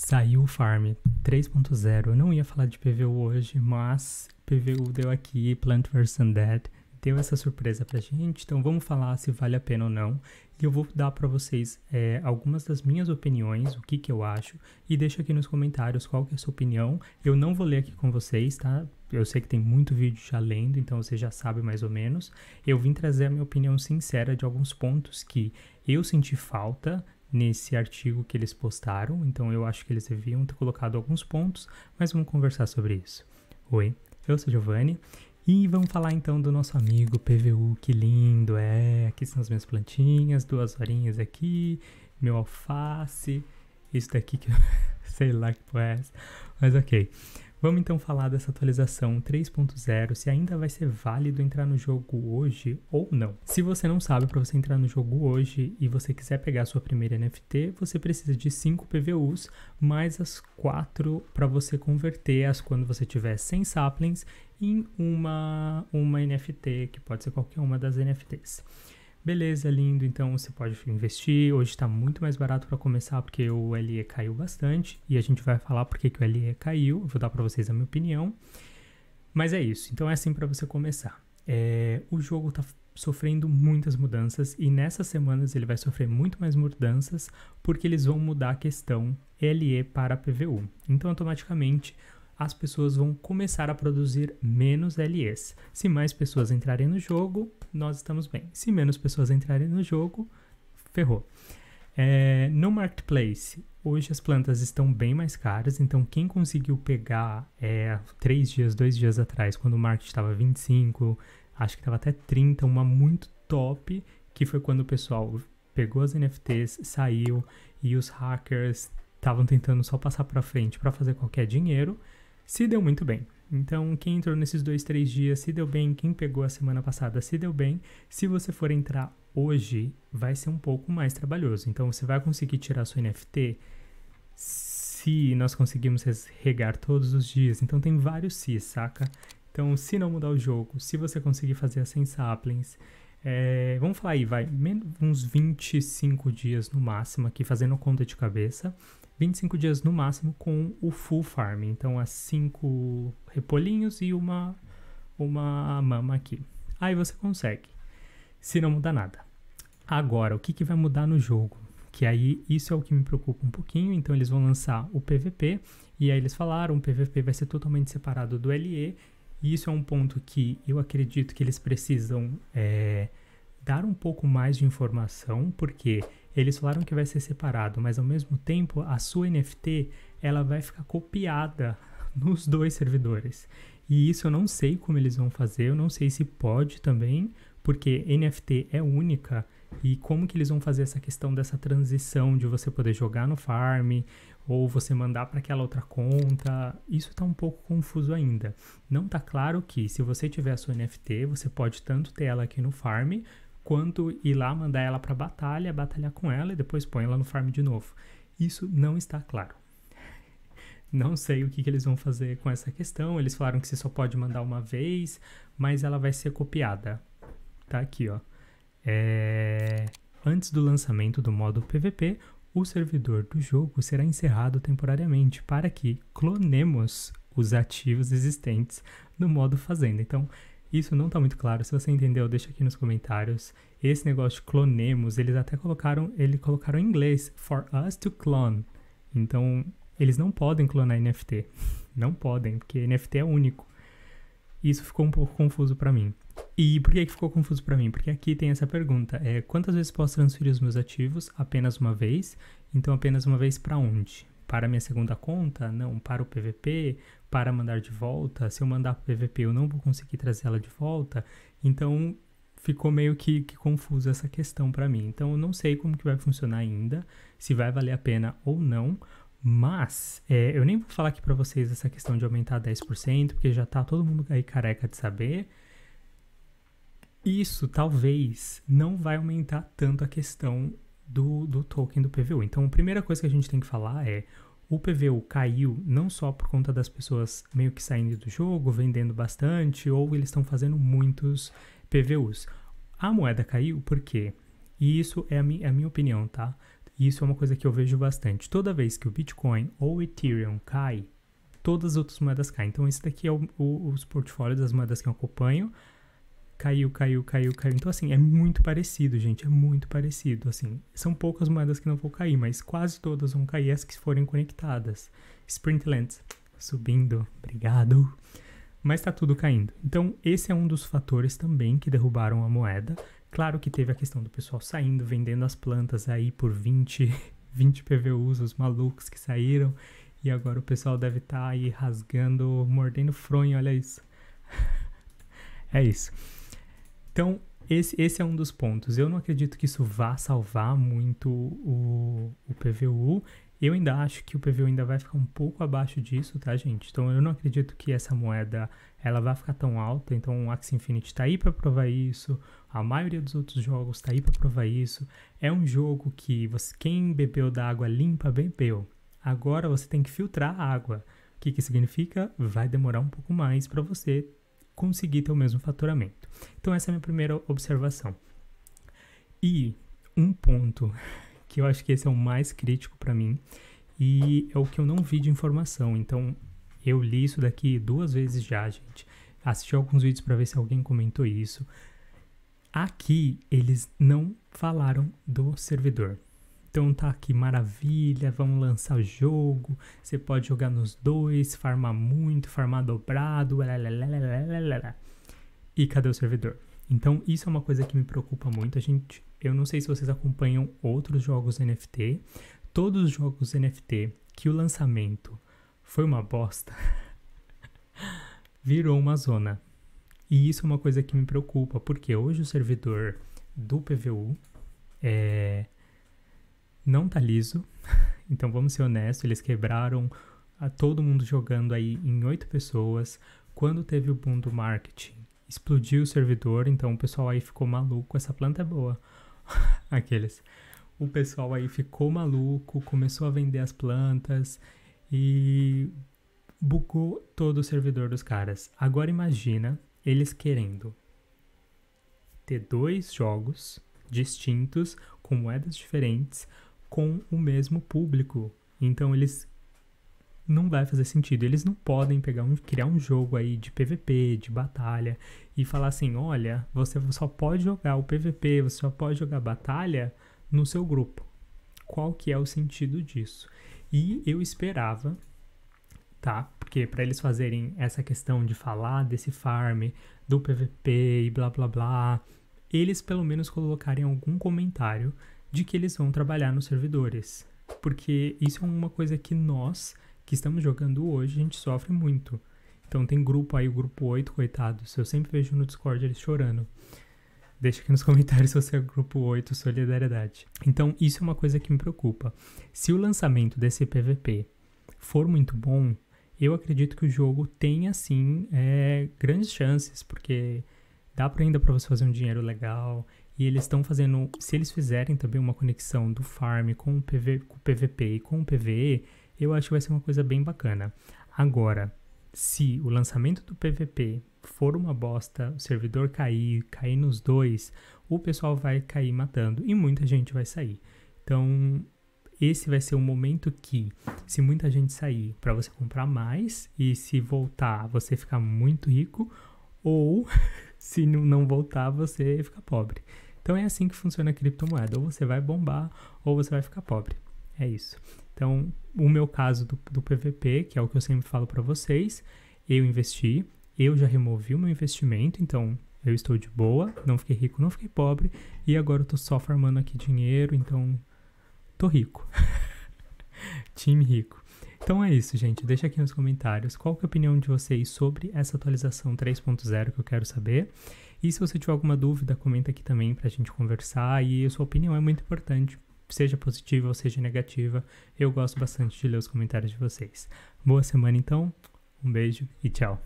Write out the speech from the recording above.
Saiu o Farm 3.0. Eu não ia falar de PVU hoje, mas PVU deu aqui, Plant vs Undead, deu essa surpresa pra gente, então vamos falar se vale a pena ou não. E eu vou dar para vocês é, algumas das minhas opiniões, o que, que eu acho, e deixa aqui nos comentários qual que é a sua opinião. Eu não vou ler aqui com vocês, tá? Eu sei que tem muito vídeo já lendo, então você já sabe mais ou menos. Eu vim trazer a minha opinião sincera de alguns pontos que eu senti falta nesse artigo que eles postaram, então eu acho que eles deviam ter colocado alguns pontos, mas vamos conversar sobre isso. Oi, eu sou Giovanni e vamos falar então do nosso amigo PVU, que lindo, é, aqui são as minhas plantinhas, duas horinhas aqui, meu alface, isso daqui que eu sei lá que porra é essa, mas ok. Vamos então falar dessa atualização 3.0, se ainda vai ser válido entrar no jogo hoje ou não. Se você não sabe, para você entrar no jogo hoje e você quiser pegar a sua primeira NFT, você precisa de 5 PVUs, mais as 4 para você converter as quando você tiver 100 saplings em uma, uma NFT, que pode ser qualquer uma das NFTs. Beleza, lindo. Então você pode investir. Hoje está muito mais barato para começar porque o LE caiu bastante e a gente vai falar por que o LE caiu. vou dar para vocês a minha opinião. Mas é isso. Então é assim para você começar. É, o jogo está sofrendo muitas mudanças e nessas semanas ele vai sofrer muito mais mudanças porque eles vão mudar a questão LE para PVU. Então automaticamente as pessoas vão começar a produzir menos LEs. Se mais pessoas entrarem no jogo, nós estamos bem. Se menos pessoas entrarem no jogo, ferrou. É, no marketplace, hoje as plantas estão bem mais caras, então quem conseguiu pegar é, três dias, dois dias atrás, quando o market estava 25, acho que estava até 30, uma muito top, que foi quando o pessoal pegou as NFTs, saiu e os hackers estavam tentando só passar para frente para fazer qualquer dinheiro se deu muito bem. Então, quem entrou nesses dois, três dias se deu bem, quem pegou a semana passada se deu bem. Se você for entrar hoje, vai ser um pouco mais trabalhoso. Então, você vai conseguir tirar sua NFT se nós conseguimos regar todos os dias. Então, tem vários se, saca? Então, se não mudar o jogo, se você conseguir fazer as saplings, é, vamos falar aí, vai, uns 25 dias no máximo aqui, fazendo conta de cabeça. 25 dias no máximo com o full farm. Então, as cinco repolhinhos e uma, uma mama aqui. Aí você consegue, se não mudar nada. Agora, o que, que vai mudar no jogo? Que aí isso é o que me preocupa um pouquinho. Então, eles vão lançar o PVP. E aí eles falaram, o PVP vai ser totalmente separado do LE. E isso é um ponto que eu acredito que eles precisam é, dar um pouco mais de informação, porque eles falaram que vai ser separado, mas ao mesmo tempo a sua NFT ela vai ficar copiada nos dois servidores. E isso eu não sei como eles vão fazer, eu não sei se pode também, porque NFT é única e como que eles vão fazer essa questão dessa transição de você poder jogar no farm ou você mandar para aquela outra conta. Isso está um pouco confuso ainda. Não está claro que se você tiver a sua NFT, você pode tanto ter ela aqui no farm quanto ir lá mandar ela para batalha, batalhar com ela e depois põe ela no farm de novo. Isso não está claro. Não sei o que, que, eles vão fazer com essa questão. Eles falaram que você só pode mandar uma vez, mas ela vai ser copiada. Tá aqui, ó. É... Antes do lançamento do modo PVP, o servidor do jogo será encerrado temporariamente para que clonemos os ativos existentes no modo Fazenda. Então, isso não está muito claro. Se você entendeu, deixa aqui nos comentários. Esse negócio de clonemos, eles até colocaram, ele colocaram em inglês for us to clone. Então, eles não podem clonar NFT. Não podem, porque NFT é único. Isso ficou um pouco confuso para mim. E por que ficou confuso para mim? Porque aqui tem essa pergunta: é, quantas vezes posso transferir os meus ativos? Apenas uma vez. Então, apenas uma vez para onde? para minha segunda conta? Não, para o PVP, para mandar de volta. Se eu mandar para o PVP, eu não vou conseguir trazer ela de volta. Então, ficou meio que, que confusa essa questão para mim. Então, eu não sei como que vai funcionar ainda, se vai valer a pena ou não. Mas, é, eu nem vou falar aqui para vocês essa questão de aumentar 10%, porque já tá todo mundo aí careca de saber. Isso talvez não vai aumentar tanto a questão do, do token do PVU. Então, a primeira coisa que a gente tem que falar é o PVU caiu não só por conta das pessoas meio que saindo do jogo, vendendo bastante, ou eles estão fazendo muitos PVUs. A moeda caiu porque, e isso é a, mi é a minha opinião, tá? Isso é uma coisa que eu vejo bastante. Toda vez que o Bitcoin ou o Ethereum cai, todas as outras moedas caem. Então, esse daqui é o, o, os portfólios das moedas que eu acompanho caiu, caiu, caiu, caiu. Então, assim, é muito parecido, gente. É muito parecido. Assim, são poucas moedas que não vão cair, mas quase todas vão cair as que forem conectadas. Sprintlands subindo, obrigado. Mas está tudo caindo. Então, esse é um dos fatores também que derrubaram a moeda. Claro que teve a questão do pessoal saindo, vendendo as plantas aí por 20, 20 PVUs, os malucos que saíram. E agora o pessoal deve estar tá aí rasgando, mordendo fronho, olha isso. é isso. Então, esse, esse é um dos pontos. Eu não acredito que isso vá salvar muito o, o PVU. Eu ainda acho que o PVU ainda vai ficar um pouco abaixo disso, tá, gente? Então, eu não acredito que essa moeda ela vai ficar tão alta. Então, o Axie Infinity tá aí para provar isso. A maioria dos outros jogos tá aí para provar isso. É um jogo que você, quem bebeu da água limpa bebeu. Agora você tem que filtrar a água. O que, que significa? Vai demorar um pouco mais para você conseguir ter o mesmo faturamento. Então, essa é a minha primeira observação. E um ponto que eu acho que esse é o mais crítico para mim e é o que eu não vi de informação. Então, eu li isso daqui duas vezes já, gente. Assisti alguns vídeos para ver se alguém comentou isso. Aqui eles não falaram do servidor. Então tá aqui maravilha, vamos lançar o jogo, você pode jogar nos dois, farmar muito, farmar dobrado, e cadê o servidor? Então, isso é uma coisa que me preocupa muito. A gente, eu não sei se vocês acompanham outros jogos NFT. Todos os jogos NFT que o lançamento foi uma bosta, virou uma zona. E isso é uma coisa que me preocupa, porque hoje o servidor do PVU é, não tá liso. Então vamos ser honestos, eles quebraram a todo mundo jogando aí em oito pessoas quando teve o boom do marketing, explodiu o servidor, então o pessoal aí ficou maluco, essa planta é boa. Aqueles. O pessoal aí ficou maluco, começou a vender as plantas e bugou todo o servidor dos caras. Agora imagina eles querendo ter dois jogos distintos, com moedas diferentes, com o mesmo público. Então eles não vai fazer sentido. Eles não podem pegar um, criar um jogo aí de PVP, de batalha e falar assim, olha, você só pode jogar o PVP, você só pode jogar batalha no seu grupo. Qual que é o sentido disso? E eu esperava, tá? Porque para eles fazerem essa questão de falar desse farm, do PVP e blá blá blá, eles pelo menos colocarem algum comentário de que eles vão trabalhar nos servidores. Porque isso é uma coisa que nós, que estamos jogando hoje, a gente sofre muito. Então tem grupo aí, o grupo 8, coitados. Eu sempre vejo no Discord eles chorando. Deixa aqui nos comentários se você é o grupo 8, solidariedade. Então isso é uma coisa que me preocupa. Se o lançamento desse PVP for muito bom, eu acredito que o jogo tenha sim é, grandes chances, porque dá pra ainda para você fazer um dinheiro legal. E eles estão fazendo, se eles fizerem também uma conexão do farm com o, PV, com o PVP e com o PVE, eu acho que vai ser uma coisa bem bacana. Agora, se o lançamento do PVP for uma bosta, o servidor cair, cair nos dois, o pessoal vai cair matando e muita gente vai sair. Então, esse vai ser o momento que, se muita gente sair, para você comprar mais e se voltar, você ficar muito rico, ou se não voltar, você ficar pobre. Então é assim que funciona a criptomoeda, ou você vai bombar ou você vai ficar pobre. É isso. Então, o meu caso do, do PVP, que é o que eu sempre falo para vocês, eu investi, eu já removi o meu investimento, então eu estou de boa, não fiquei rico, não fiquei pobre, e agora eu tô só farmando aqui dinheiro, então tô rico. Time rico. Então é isso, gente. Deixa aqui nos comentários qual é a opinião de vocês sobre essa atualização 3.0 que eu quero saber. E se você tiver alguma dúvida, comenta aqui também para a gente conversar. E a sua opinião é muito importante seja positiva ou seja negativa, eu gosto bastante de ler os comentários de vocês. Boa semana então, um beijo e tchau.